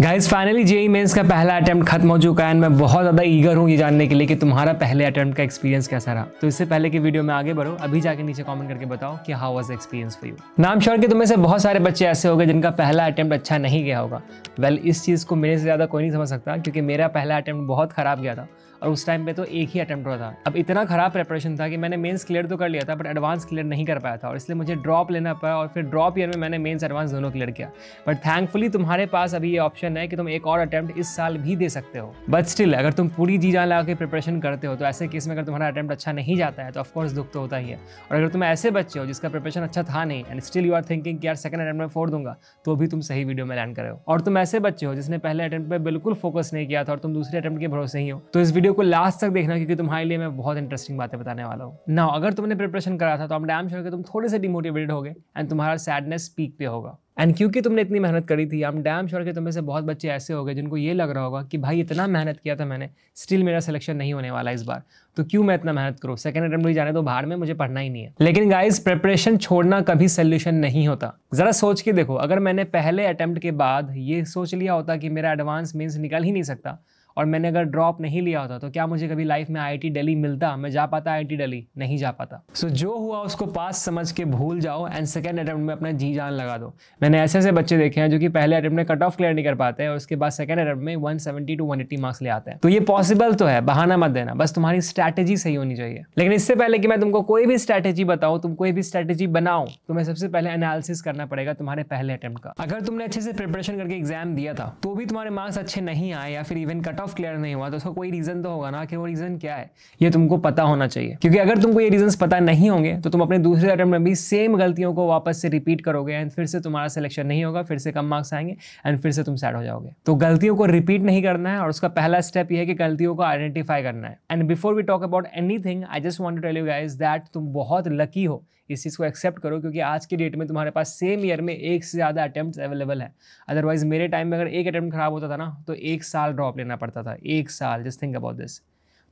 Guys finally JEE mains का पहला attempt खत्म हो चुका है मैं बहुत ज़्यादा ईगर हूँ ये जानने के लिए कि तुम्हारा पहले अटैम्प्ट का एक्सपीरियंस कैसा रहा तो इससे पहले की वीडियो में आगे बढ़ो अभी जाके नीचे कमेंट करके बताओ कि how was experience for you नाम श्योर कि तुम्हें से बहुत सारे बच्चे ऐसे हो गए जिनका पहला अटैम्प्ट अच्छा नहीं गया होगा वेल well, इस चीज़ को मेरे से ज़्यादा कोई नहीं समझ सकता क्योंकि मेरा पहला अटैम्प्ट बहुत ख़राब गया था और उस टाइम पे तो एक ही अटैम्प्ट हुआ था अब इतना खराब प्रेपरेशन था कि मैंने मेंस क्लियर तो कर लिया था बट एडवांस क्लियर नहीं कर पाया था और इसलिए मुझे ड्रॉप लेना पाया और फिर ड्रॉप ईयर में मैंने मेंस एडवांस दोनों क्लियर किया बट थैंकफुली तुम्हारे पास अभी ये ऑप्शन है कि तुम एक और अटैम्प्ट इस साल भी दे सकते हो बट स्टिल अगर तुम पूरी जी जान लगा के प्रिपरेशन करते हो तो ऐसे केस में अगर तुम्हारा अटैम्प्ट अच्छा नहीं जाता है तो ऑफकोर्स दुख तो होता ही है और अगर तुम ऐसे बच्चे हो जिसका प्रिपरेशन अच्छा था नहीं and still you are thinking कि यार सेकंड अटैम्प्ट में फोड़ दूंगा तो भी तुम सही वीडियो में लैंड करो और तुम ऐसे बच्चे हो जिसने पहले अटैम्प्ट पर बिल्कुल फोकस नहीं किया था और तुम दूसरे अटैम्प्ट के भरोसे ही हो तो इस वीडियो वीडियो को लास्ट तक देखना क्योंकि तुम्हारे लिए मैं बहुत इंटरेस्टिंग बातें बताने वाला हूँ ना अगर तुमने प्रिपरेशन करा था तो हम डैम श्योर के तुम थोड़े से डिमोटिवेटेड हो गए एंड तुम्हारा सैडनेस पीक पे होगा एंड क्योंकि तुमने इतनी मेहनत करी थी हम डैम श्योर के तुम्हें से बहुत बच्चे ऐसे हो गए जिनको ये लग रहा होगा कि भाई इतना मेहनत किया था मैंने स्टिल मेरा सिलेक्शन नहीं होने वाला इस बार तो क्यों मैं इतना मेहनत करूँ सेकंड अटैम्प्ट भी जाने तो बाहर में मुझे पढ़ना ही नहीं है लेकिन गाइज प्रिपरेशन छोड़ना कभी सोल्यूशन नहीं होता ज़रा सोच के देखो अगर मैंने पहले अटैम्प्ट के बाद ये सोच लिया होता कि मेरा एडवांस मीन्स निकल ही नहीं सकता और मैंने अगर ड्रॉप नहीं लिया होता तो क्या मुझे कभी लाइफ में आई दिल्ली मिलता मैं जा पाता आई दिल्ली नहीं जा पाता सो so, जो हुआ उसको पास समझ के भूल जाओ एंड सेकेंड अटैम्प्ट में अपना जी जान लगा दो मैंने ऐसे ऐसे बच्चे देखे हैं जो कि पहले अटैम्प्ट में कट ऑफ क्लियर नहीं कर पाते हैं और उसके बाद सेकेंड अटैम्प्ट में 170 टू 180 मार्क्स ले आते हैं तो ये पॉसिबल तो है बहाना मत देना बस तुम्हारी स्ट्रैटेजी सही होनी चाहिए लेकिन इससे पहले कि मैं तुमको कोई भी स्ट्रैटेजी बताऊँ तुम कोई भी स्ट्रैटेजी बनाओ तुम्हें सबसे पहले एनालिसिस करना पड़ेगा तुम्हारे पहले अटैम्प्ट का अगर तुमने अच्छे से प्रिपरेशन करके एग्जाम दिया था तो भी तुम्हारे मार्क्स अच्छे नहीं आए या फिर इवन कट ऑफ क्लियर नहीं हुआ तो उसका कोई रीज़न तो होगा ना कि वो रीज़न क्या है ये तुमको पता होना चाहिए क्योंकि अगर तुमको ये रीजंस पता नहीं होंगे तो तुम अपने दूसरे अटैम्प्ट में भी सेम गलतियों को वापस से रिपीट करोगे एंड फिर से तुम्हारा सिलेक्शन नहीं होगा फिर से कम मार्क्स आएंगे एंड फिर से तुम सैड हो जाओगे तो गलतियों को रिपीट नहीं करना है और उसका पहला स्टेप यह है कि गलतियों को आइडेंटिफाई करना है and before we talk about anything I just want tell you guys that तुम बहुत लकी हो इस चीज़ को एक्सेप्ट करो क्योंकि आज की डेट में तुम्हारे पास सेम ईयर में एक से ज़्यादा अटैम्प्ट अवेलेबल है अदरवाइज मेरे टाइम में अगर एक अटैम्प्ट खराब होता था ना तो एक साल ड्रॉप लेना पड़ता करता था एक साल जस्ट थिंक अबाउट दिस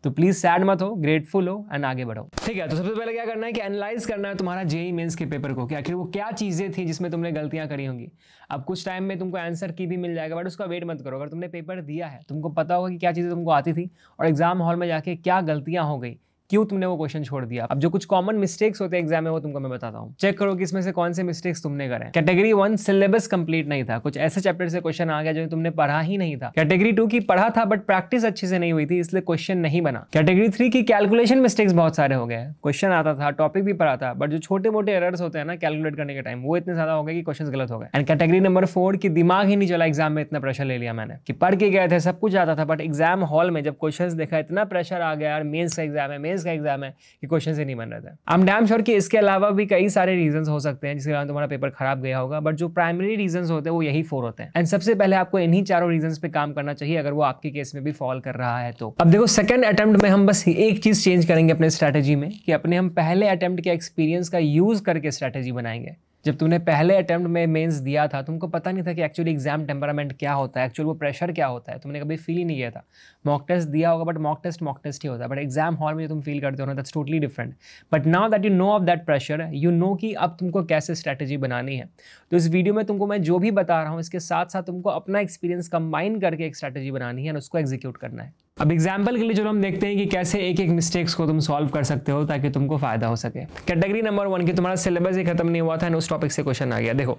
तो प्लीज़ सैड मत हो ग्रेटफुल हो एंड आगे बढ़ो ठीक है तो सबसे पहले क्या करना है कि एनालाइज करना है तुम्हारा जेई मेन्स e के पेपर को कि आखिर वो क्या चीज़ें थी जिसमें तुमने गलतियां करी होंगी अब कुछ टाइम में तुमको आंसर की भी मिल जाएगा बट उसका वेट मत करो अगर तुमने पेपर दिया है तुमको पता होगा कि क्या चीज़ें तुमको आती थी और एग्ज़ाम हॉल में जाके क्या गलतियां हो गई क्यों तुमने वो क्वेश्चन छोड़ दिया अब जो कुछ कॉमन मिस्टेक्स होते हैं एग्जाम में वो तुमको मैं बताता हूँ चेक करो कि इसमें से कौन से मिस्टेक्स तुमने करे कैटेगरी वन सिलेबस कंप्लीट नहीं था कुछ ऐसे चैप्टर से क्वेश्चन आ गया जो तुमने पढ़ा ही नहीं था कैटेगरी टू की पढ़ा था बट प्रैक्टिस अच्छे से नहीं हुई थी इसलिए क्वेश्चन नहीं बना कैटेगरी थ्री की कैलकुलेशन मिस्टेक्स बहुत सारे हो गए क्वेश्चन आता था टॉपिक भी पढ़ा था बट जो छोटे मोटे एरर्स होते हैं ना कैलकुलेट करने के टाइम वो इतने ज्यादा हो गए कि क्वेश्चन गलत हो गए एंड कैटेगरी नंबर फोर की दिमाग ही नहीं चला एग्जाम में इतना प्रेशर ले लिया मैंने कि पढ़ के गए थे सब कुछ आता था बट एग्जाम हॉल में जब क्वेश्चन देखा इतना प्रेशर आ गया यार मेन्स का एग्जाम है मेन्स साइंस का एग्जाम है कि क्वेश्चन से नहीं बन रहा था हम डैम श्योर कि इसके अलावा भी कई सारे रीजन हो सकते हैं जिसके कारण तुम्हारा पेपर खराब गया होगा बट जो प्राइमरी रीजन होते हैं वो यही फोर होते हैं एंड सबसे पहले आपको इन्हीं चारों रीजन पे काम करना चाहिए अगर वो आपके केस में भी फॉल कर रहा है तो अब देखो सेकंड अटेम्प्ट में हम बस एक चीज चेंज करेंगे अपने स्ट्रैटेजी में कि अपने हम पहले अटेम्प्ट के एक्सपीरियंस का यूज करके स्ट्रैटेजी बनाएंगे जब तूने पहले अटैम्प्ट में मेंस दिया था तुमको पता नहीं था कि एक्चुअली एग्जाम टेम्परामेंट क्या होता है एक्चुअल वो प्रेशर क्या होता है तुमने कभी फील ही नहीं किया था मॉक टेस्ट दिया होगा but mock test mock test ही होता है बट एग्जाम हॉल में जो तुम फील करते हो ना that's totally different but now that you know of that pressure you know कि अब तुमको कैसे स्ट्रैटेजी बनानी है तो इस वीडियो में तुमको मैं जो भी बता रहा हूँ इसके साथ साथ तुमको अपना एक्सपीरियंस कंबाइन करके एक स्ट्रैटेजी बनानी है और उसको एग्जीक्यूट करना है अब एग्जाम्पल के लिए जो हम देखते हैं कि कैसे एक एक मिस्टेक्स को तुम सॉल्व कर सकते हो ताकि तुमको फायदा हो सके कैटेगरी नंबर वन की तुम्हारा सिलेबस ही खत्म नहीं हुआ था एंड उस टॉपिक से क्वेश्चन आ गया देखो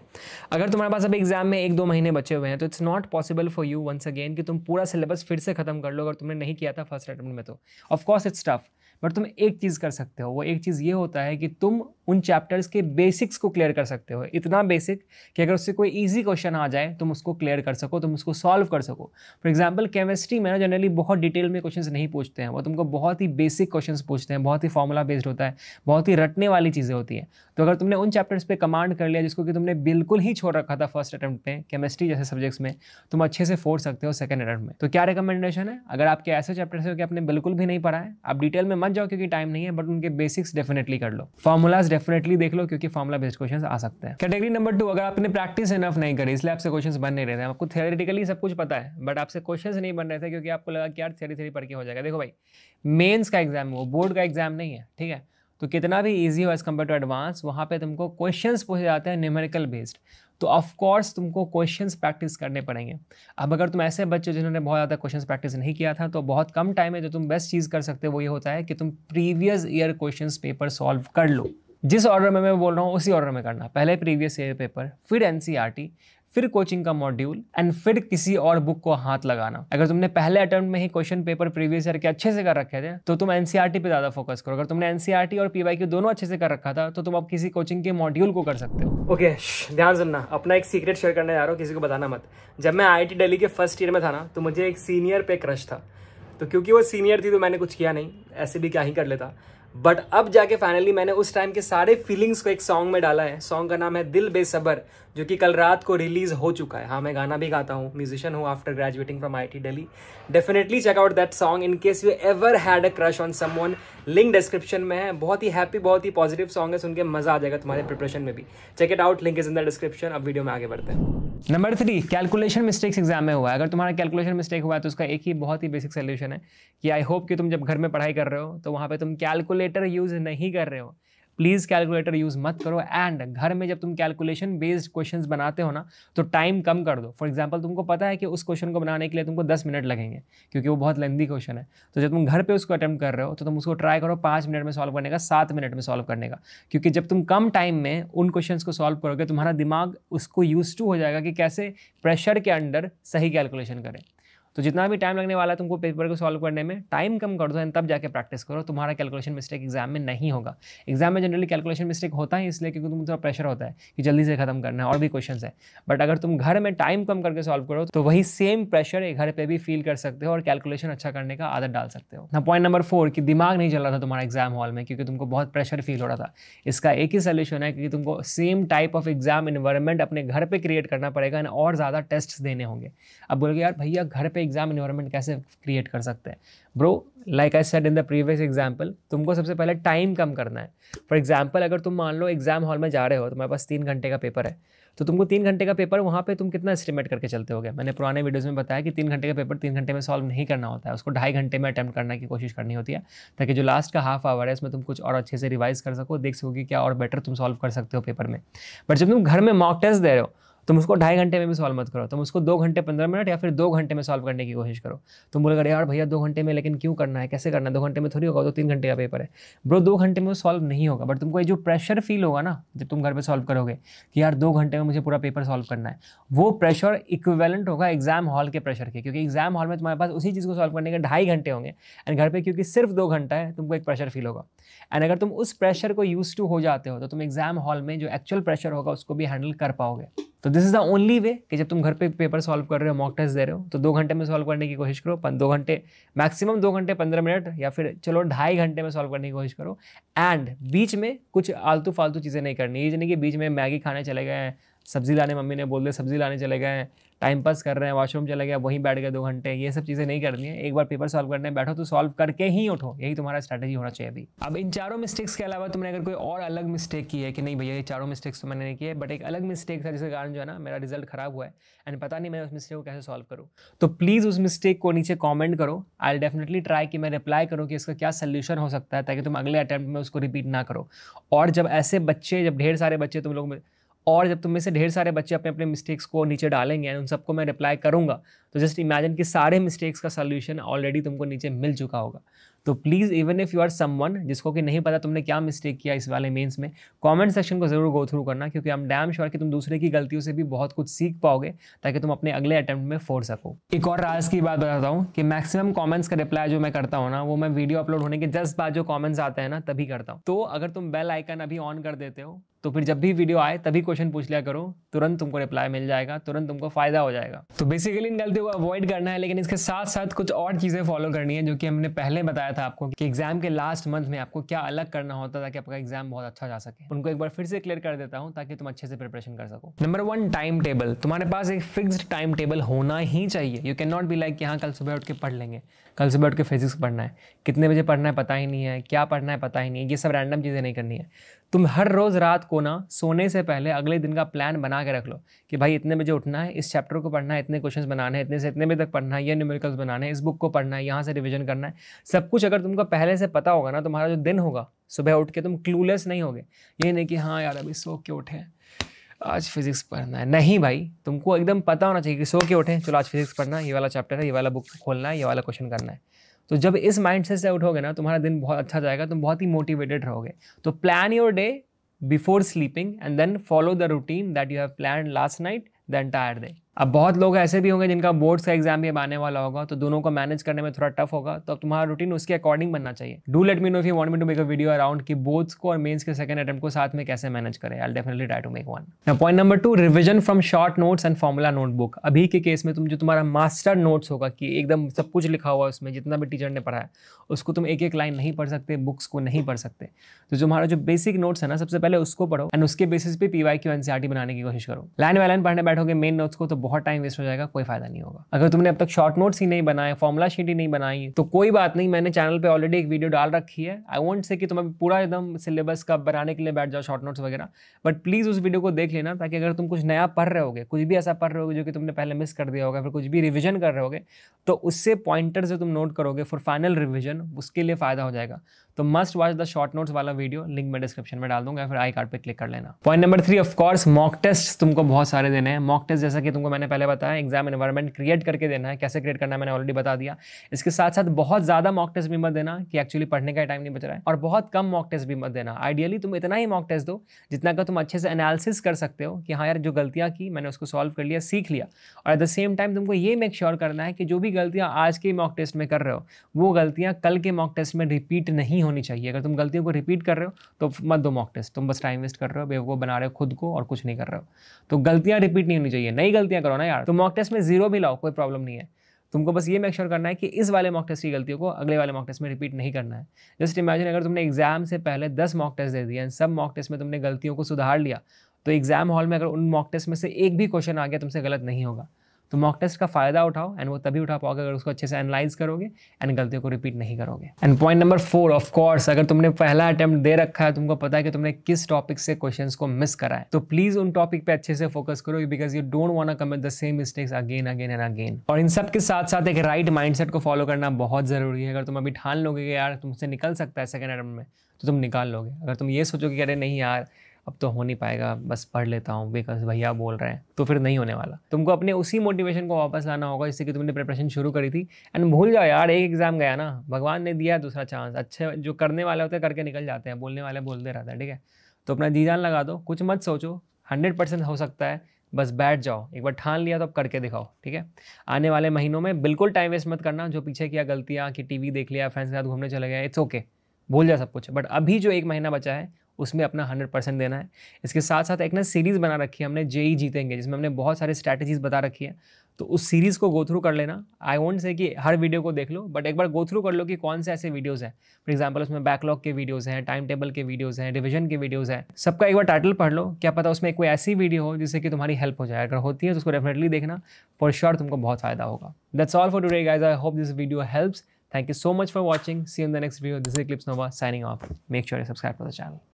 अगर तुम्हारे पास अब एग्जाम में एक दो महीने बचे हुए हैं तो it's not possible for you once again कि तुम पूरा सिलेबस फिर से खत्म कर लो अगर तुमने नहीं किया था फर्स्ट अटैम्प्ट में तो ऑफकोर्स इट्स टफ बट तुम एक चीज़ कर सकते हो वो एक चीज़ ये होता है कि तुम उन चैप्टर्स के बेसिक्स को क्लियर कर सकते हो इतना बेसिक कि अगर उससे कोई इजी क्वेश्चन आ जाए तुम उसको क्लियर कर सको तुम उसको सॉल्व कर सको फॉर एग्जांपल केमिस्ट्री में ना जनरली बहुत डिटेल में क्वेश्चंस नहीं पूछते हैं वो तुमको बहुत ही बेसिक क्वेश्चंस पूछते हैं बहुत ही फॉर्मूला बेस्ड होता है बहुत ही रटने वाली चीज़ें होती हैं तो अगर तुमने उन चैप्टर्स पर कमांड कर लिया जिसको कि तुमने बिल्कुल ही छोड़ रखा था फर्स्ट अटैम्प्ट में केमिस्ट्री जैसे सब्जेक्ट्स में तुम अच्छे से फोड़ सकते हो सेकेंड अटैम्प्ट में तो क्या रिकमेंडेशन है अगर आपके ऐसे चैप्टर्स हो कि आपने बिल्कुल भी नहीं पढ़ा है आप डिटेल में मत जाओ क्योंकि टाइम नहीं है बट उनके बेसिक्स डेफिनेटली कर लो फॉर्मूलाज डेफिनेटली देख लो क्योंकि फॉर्मुला बेस्ड क्वेश्चन आ सकते हैं कैटेगरी नंबर टू अगर आपने प्रैक्टिस इनफ नहीं करी इसलिए आपसे क्वेश्चन बन नहीं रहे थे आपको थेरेटिकली सब कुछ पता है बट आपसे क्वेश्चन नहीं बन रहे थे क्योंकि आपको लगा कि यार थेरी थियरी पढ़ के हो जाएगा देखो भाई मेन्स का एग्जाम वो बोर्ड का एग्जाम नहीं है ठीक है तो कितना भी ईजी हो एज़ कम्पेयर टू एडवांस वहाँ पे तुमको क्वेश्चन पूछे जाते हैं न्यूमेरिकल बेस्ड तो ऑफकोर्स तुमको क्वेश्चन प्रैक्टिस करने पड़ेंगे अब अगर तुम ऐसे बच्चे जिन्होंने बहुत ज़्यादा क्वेश्चन प्रैक्टिस नहीं किया था तो बहुत कम टाइम है जो तुम बेस्ट चीज़ कर सकते हो वो ये होता है कि तुम previous year question paper solve कर लो जिस ऑर्डर में मैं बोल रहा हूँ उसी ऑर्डर में करना पहले प्रीवियस ईयर पेपर फिर एन e फिर कोचिंग का मॉड्यूल एंड फिर किसी और बुक को हाथ लगाना अगर तुमने पहले अटेम्प्ट में ही क्वेश्चन पेपर प्रीवियस ईयर के अच्छे से कर रखे थे तो तुम एनसीआरटी e पे ज़्यादा फोकस करो अगर तुमने एनसीआरटी e और पीवाई के दोनों अच्छे से कर रखा था तो तुम अब किसी कोचिंग के मॉड्यूल को कर सकते हो ओके ध्यान सुनना अपना एक सीक्रेट शेयर करने जा रहा हूँ किसी को बताना मत जब मैं आई दिल्ली के फर्स्ट ईयर में था ना तो मुझे एक सीनियर पे क्रश था तो क्योंकि वो सीनियर थी तो मैंने कुछ किया नहीं ऐसे भी क्या ही कर लेता बट अब जाके फाइनली मैंने उस टाइम के सारे फीलिंग्स को एक सॉन्ग में डाला है सॉन्ग का नाम है दिल बेसबर जो कि कल रात को रिलीज हो चुका है हाँ मैं गाना भी गाता हूँ म्यूजिशियन हूँ after graduating from I T Delhi definitely check out that song in case you ever had a crush on someone link description में है बहुत ही हैप्पी बहुत ही पॉजिटिव सॉन्ग है सुन के मजा आ जाएगा तुम्हारे प्रिपरेशन में भी check it out link is in the description अब वीडियो में आगे बढ़ते हैं number three calculation mistakes exam में हुआ है अगर तुम्हारा कैलकुलेशन मिस्टेक हुआ है तो उसका एक ही बहुत ही बेसिक सोल्यूशन है कि आई होप कि तुम जब घर में पढ़ाई कर रहे हो तो वहाँ पर तुम कैलकुलेटर यूज़ नहीं कर रहे हो प्लीज़ कैलकुलेटर यूज़ मत करो एंड घर में जब तुम कैलकुलेशन बेस्ड क्वेश्चन बनाते हो ना तो टाइम कम कर दो फॉर एग्जांपल तुमको पता है कि उस क्वेश्चन को बनाने के लिए तुमको दस मिनट लगेंगे क्योंकि वो बहुत लेंदी क्वेश्चन है तो जब तुम घर पर उसको अटैम्प्ट कर रहे हो तो तुम उसको ट्राई करो पाँच मिनट में सॉल्व करने का सात मिनट में सॉल्व करने का क्योंकि जब तुम कम टाइम में उन क्वेश्चन को सॉल्व करोगे तुम्हारा दिमाग उसको यूज टू हो जाएगा कि कैसे प्रेशर के अंडर सही कैलकुलेशन करें तो जितना भी टाइम लगने वाला है तुमको पेपर को सॉल्व करने में टाइम कम कर दो एंड तब जाके प्रैक्टिस करो तुम्हारा कैलकुलेशन मिस्टेक एग्जाम में नहीं होगा एग्जाम में जनरली कैलकुलेशन मिस्टेक होता है इसलिए क्योंकि तुम थोड़ा प्रेशर होता है कि जल्दी से खत्म करना है और भी क्वेश्चन है बट अगर तुम घर में टाइम कम करके सॉल्व करो तो वही सेम प्रेशर घर पर भी फील कर सकते हो और कैलकुलेशन अच्छा करने का आदत डाल सकते हो ना पॉइंट नंबर फोर कि दिमाग नहीं चल रहा था तुम्हारा एग्जाम हॉल में क्योंकि तुमको बहुत प्रेशर फील हो रहा था इसका एक ही सोल्यूशन है क्योंकि तुमको same type of exam environment अपने घर पर क्रिएट करना पड़ेगा और ज़्यादा टेस्ट देने होंगे अब बोलोगे यार भैया घर पर पे एग्ज़ाम इन्वायरमेंट कैसे क्रिएट कर सकते हैं bro like I said in the previous example तुमको सबसे पहले टाइम कम करना है फॉर एग्जाम्पल अगर तुम मान लो एग्ज़ाम हॉल में जा रहे हो तुम्हारे पास तीन घंटे का पेपर है तो तुमको तीन घंटे का पेपर वहाँ पे तुम कितना एस्टिमेट करके चलते हो गए मैंने पुराने वीडियोस में बताया कि तीन घंटे का पेपर तीन घंटे में सॉल्व नहीं करना होता है उसको ढाई घंटे में अटैम्प्ट करने की कोशिश करनी होती है ताकि जो लास्ट का हाफ आवर है उसमें तुम कुछ और अच्छे से रिवाइज कर सको देख सको कि क्या और बेटर तुम सॉल्व कर सकते हो पेपर में बट जब तुम घर में मॉक टेस्ट दे रहे हो तुम उसको ढाई घंटे में भी सॉल्व मत करो तुम उसको दो घंटे पंद्रह मिनट या फिर दो घंटे में सॉल्व करने की कोशिश करो तुम बोलेगा यार भैया दो घंटे में लेकिन क्यों करना है कैसे करना है दो घंटे में थोड़ी होगा तो तीन घंटे का पेपर है ब्रो दो घंटे में वो सॉल्व नहीं होगा बट तुमको ये जो प्रेशर फील होगा ना जब तुम घर पर सॉल्व करोगे कि यार दो घंटे में मुझे पूरा पेपर सॉल्व करना है वो प्रेशर इक्वेलेंट होगा एग्जाम हॉल के प्रेशर के क्योंकि एग्जाम हॉल में तुम्हारे पास उसी चीज़ को सॉल्व करने के ढाई घंटे होंगे एंड घर पर क्योंकि सिर्फ दो घंटा है तुमको एक प्रेशर फील होगा एंड अगर तुम उस प्रेशर को यूज़ टू हो जाते हो तो तुम एग्जाम हॉल में जो एक्चुअल प्रेशर होगा उसको भी हैंडल कर पाओगे तो this is the only way कि जब तुम घर पे पेपर सॉल्व कर रहे हो मॉक टेस्ट दे रहे हो तो दो घंटे में सॉल्व करने की कोशिश करो दो घंटे मैक्सिमम दो घंटे पंद्रह मिनट या फिर चलो ढाई घंटे में सॉल्व करने की कोशिश करो एंड बीच में कुछ आलतू फालतू चीज़ें नहीं करनी ये नहीं कि बीच में मैगी खाने चले गए हैं सब्ज़ी लाने मम्मी ने बोल दिया सब्ज़ी लाने चले गए टाइम पास कर रहे हैं वॉशरूम चले गए वहीं बैठ गए दो घंटे ये सब चीज़ें नहीं करनी है एक बार पेपर सॉल्व करने बैठो तो सॉल्व करके ही उठो यही तुम्हारा स्ट्रैटेजी होना चाहिए अभी अब इन चारों मिस्टेक्स के अलावा तुमने अगर कोई और अलग मिस्टेक की है कि नहीं भैया ये चारों मिस्टेक्स तो मैंने नहीं किए बट एक अलग मिस्टेक था जिसके कारण जो है ना मेरा रिजल्ट खराब हुआ है एंड पता नहीं मैं उस मिस्टेक को कैसे सॉल्व करूँ तो प्लीज़ उस मिस्टेक को नीचे कॉमेंट करो आई डेफिनेटली ट्राई कि मैं रिप्लाई करूँ कि इसका क्या सोल्यूशन हो सकता है ताकि तुम अगले अटैम्प्ट में उसको रिपीट ना करो और जब ऐसे बच्चे जब ढेर सारे बच्चे तुम लोग और जब तुम में से ढेर सारे बच्चे अपने अपने मिस्टेक्स को नीचे डालेंगे एंड उन सबको मैं रिप्लाई करूंगा तो जस्ट इमेजिन कि सारे मिस्टेक्स का सोल्यूशन ऑलरेडी तुमको नीचे मिल चुका होगा तो please even if you are someone जिसको कि नहीं पता तुमने क्या मिस्टेक किया इस वाले मेंस में कमेंट सेक्शन को ज़रूर गो थ्रू करना क्योंकि आई एम डैम श्योर कि तुम दूसरे की गलतियों से भी बहुत कुछ सीख पाओगे ताकि तुम अपने अगले अटैम्प्ट में फोड़ सको एक और राज की बात बताता हूँ कि मैक्सिमम कॉमेंट्स का रिप्लाई जो मैं करता हूँ ना वो मैं वीडियो अपलोड होने के जस्ट बाद जो कॉमेंट्स आते हैं ना तभी करता हूँ तो अगर तुम बेल आइकन अभी ऑन कर देते हो तो फिर जब भी वीडियो आए तभी क्वेश्चन पूछ लिया करो तुरंत तुमको रिप्लाई मिल जाएगा तुरंत तुमको फायदा हो जाएगा तो बेसिकली इन गलतियों को अवॉइड करना है लेकिन इसके साथ साथ कुछ और चीज़ें फॉलो करनी है जो कि हमने पहले बताया था आपको कि एग्जाम के लास्ट मंथ में आपको क्या अलग करना होता है ताकि आपका एग्जाम बहुत अच्छा जा सके उनको एक बार फिर से क्लियर कर देता हूँ ताकि तुम अच्छे से प्रिपरेशन कर सको नंबर वन टाइम टेबल तुम्हारे पास एक फिक्स टाइम टेबल होना ही चाहिए you can not be like कि हाँ कल सुबह उठ के पढ़ लेंगे कल सुबह उठ के फिजिक्स पढ़ना है कितने बजे पढ़ना है पता ही नहीं है क्या पढ़ना है पता ही नहीं है ये सब रैंडम चीज़ें नहीं करनी है तुम हर रोज़ रात को ना सोने से पहले अगले दिन का प्लान बना के रख लो कि भाई इतने बजे उठना है इस चैप्टर को पढ़ना है इतने क्वेश्चंस बनाने हैं इतने से इतने बजे तक पढ़ना है ये न्यूमेरिकल्स बनाने हैं इस बुक को पढ़ना है यहाँ से रिविजन करना है सब कुछ अगर तुमको पहले से पता होगा ना तुम्हारा जो दिन होगा सुबह उठ के तुम क्लूलेस नहीं होगे ये नहीं कि हाँ यार अभी सो के उठे आज फिजिक्स पढ़ना है नहीं भाई तुमको एकदम पता होना चाहिए कि सो के उठें चलो आज फिजिक्स पढ़ना है ये वाला चैप्टर है ये वाला बुक खोलना है ये वाला क्वेश्चन करना है तो जब इस माइंड सेट से उठोगे ना तुम्हारा दिन बहुत अच्छा जाएगा तुम बहुत ही मोटिवेटेड रहोगे तो plan your day before sleeping and then follow the routine that you have plan last night the entire day अब बहुत लोग ऐसे भी होंगे जिनका बोर्ड्स का एग्जाम भी आने वाला होगा तो दोनों को मैनेज करने में थोड़ा टफ होगा तो अब तुम्हारा रूटीन उसके अकॉर्डिंग बनना चाहिए do let me know you want me to make a video around कि बोर्ड्स को और मेंस के सेकंड अटेम्प्ट को साथ में कैसे मैनेज करें I definitely try to make one now point number two revision from short notes and formula notebook अभी के केस में तुम जो तुम्हारा मास्टर नोट्स होगा कि एकदम सब कुछ लिखा हुआ है उसमें जितना भी टीचर ने पढ़ा है उसको तुम एक एक लाइन नहीं पढ़ सकते बुक्स को नहीं पढ़ सकते तो तुम्हारा जो बेसिक नोट्स है ना सबसे पहले उसको पढ़ो एंड उसके बेसिस पे पीवाई क्यू एनसीआर बनाने की कोशिश करो लाइन बाय लाइन पढ़ने बैठोगे मेन नोट्स को तो बहुत टाइम वेस्ट हो जाएगा कोई फायदा नहीं होगा अगर तुमने अब तक शॉर्ट नोट्स ही नहीं बनाए फॉर्मुला शीट ही नहीं बनाई तो कोई बात नहीं मैंने चैनल पर ऑलरेडी एक वीडियो डाल रखी है आई वॉन्ट से कि तुम अभी पूरा एकदम सिलेबस का बनाने के लिए बैठ जाओ शॉर्ट नोट्स वगैरह बट प्लीज़ उस वीडियो को देख लेना ताकि अगर तुम कुछ नया पढ़ रहे होगे कुछ भी ऐसा पढ़ रहे होगे जो कि तुमने पहले मिस कर दिया होगा फिर कुछ भी रिविजन कर रहे होगे तो उससे पॉइंटर से तुम नोट करोगे फॉर फाइनल रिविजन उसके लिए फ़ायदा हो जाएगा तो must watch the short notes वाला वीडियो लिंक मैं डिस्क्रिप्शन में डाल दूंगा फिर आई कार्ड पर क्लिक कर लेना point number three of course mock test तुमको बहुत सारे देने हैं मॉक टेस्ट जैसा कि तुमको मैंने पहले बताया एग्जाम इन्वायरमेंट क्रिएट करके देना है कैसे क्रिएट करना है मैंने ऑलरेडी बता दिया इसके साथ साथ बहुत ज़्यादा मॉक टेस्ट भी मत देना कि एक्चुअली पढ़ने का टाइम नहीं बच रहा है और बहुत कम मॉक टेस्ट भी मत देना आइडियली तुम इतना ही मॉक टेस्ट दो जितना का तुम अच्छे से एनालिसिस कर सकते हो कि हाँ यार जो गलतियाँ की मैंने उसको सॉल्व कर लिया सीख लिया और एट द सेम टाइम तुमको ये मेक श्योर करना है कि जो भी गलतियाँ आज के मॉक टेस्ट में कर रहे हो वो गलतियाँ कल के मॉक टेस्ट में रिपीट नहीं हो होनी चाहिए अगर तुम गलतियों को रिपीट कर रहे हो तो मत दो मॉक टेस्ट तुम बस टाइम वेस्ट कर रहे हो बेवकूफ़ बना रहे हो खुद को और कुछ नहीं कर रहे हो तो गलतियाँ रिपीट नहीं होनी चाहिए नई गलतियाँ करो ना यार तो मॉक टेस्ट में जीरो भी लाओ कोई प्रॉब्लम नहीं है तुमको बस ये मेक श्योर करना है कि इस वाले मॉक टेस्ट की गलतियों को अगले वाले मॉक टेस्ट में रिपीट नहीं करना है जस्ट इमेजिन अगर तुमने एग्जाम से पहले दस मॉक टेस्ट दे दिया एंड सब मॉक टेस्ट में तुमने गलतियों को सुधार लिया तो एग्जाम हॉल में अगर उन मॉक टेस्ट में से एक भी क्वेश्चन आ गया तुमसे गलत नहीं होगा तो मॉक टेस्ट का फायदा उठाओ एंड वो तभी उठा पाओगे अगर उसको अच्छे से एनालाइज करोगे एंड गलतियों को रिपीट नहीं करोगे and point number four of course अगर तुमने पहला अटेम्प्ट दे रखा है तुमको पता है कि तुमने किस टॉपिक से क्वेश्चन को मिस करा है तो प्लीज उन टॉपिक पे अच्छे से फोकस करो because you don't want commit the same mistakes again again and again और इन सब के साथ साथ एक राइट माइंडसेट को फॉलो करना बहुत जरूरी है अगर तुम अभी ठान लोगे कि यार तुमसे निकल सकता है सेकेंड अटेम्प्ट में तो तुम निकाल लोगे अगर तुम ये सोचोगे कि अरे नहीं यार अब तो हो नहीं पाएगा बस पढ़ लेता हूँ बिकॉज भैया बोल रहे हैं तो फिर नहीं होने वाला तुमको अपने उसी मोटिवेशन को वापस लाना होगा जिससे कि तुमने प्रिपरेशन शुरू करी थी एंड भूल जाओ यार एक एग्ज़ाम गया ना भगवान ने दिया दूसरा चांस अच्छे जो करने वाले होते हैं करके निकल जाते हैं बोलने वाले बोलते रहते हैं ठीक है तो अपना जी जान लगा दो कुछ मत सोचो हंड्रेड परसेंट हो सकता है बस बैठ जाओ एक बार ठान लिया तो अब करके दिखाओ ठीक है आने वाले महीनों में बिल्कुल टाइम वेस्ट मत करना जो पीछे किया गलतियाँ कि टीवी देख लिया फ्रेंड्स के साथ घूमने चले गए इट्स ओके भूल जाए सब कुछ बट अभी जो एक महीना बचा है उसमें अपना हंड्रेड परसेंट देना है इसके साथ साथ एक ना सीरीज़ बना रखी है हमने जे ही जीतेंगे जिसमें हमने बहुत सारे स्ट्रैटेजीज़ बता रखी है तो उस सीरीज़ को गो थ्रू कर लेना आई वॉन्ट से कि हर वीडियो को देख लो बट एक बार गो थ्रू कर लो कि कौन से ऐसे वीडियोज़ हैं फॉर एग्जाम्पल उसमें बैकलॉग के वीडियोज़ हैं टाइम टेबल के वीडियोज़ हैं डिविजन के वीडियोज़ हैं सबका एक बार टाइटल पढ़ लो क्या पता उसमें कोई ऐसी वीडियो हो जिससे कि तुम्हारी हेल्प हो जाए अगर होती है तो उसको डेफिनेटली देखना फॉर श्योर तुमको बहुत फायदा होगा that's all for today guys I hope this video helps Thank you so much for watching. See you in the next video. This is Eclipse Nova signing off. Make sure you subscribe to the channel.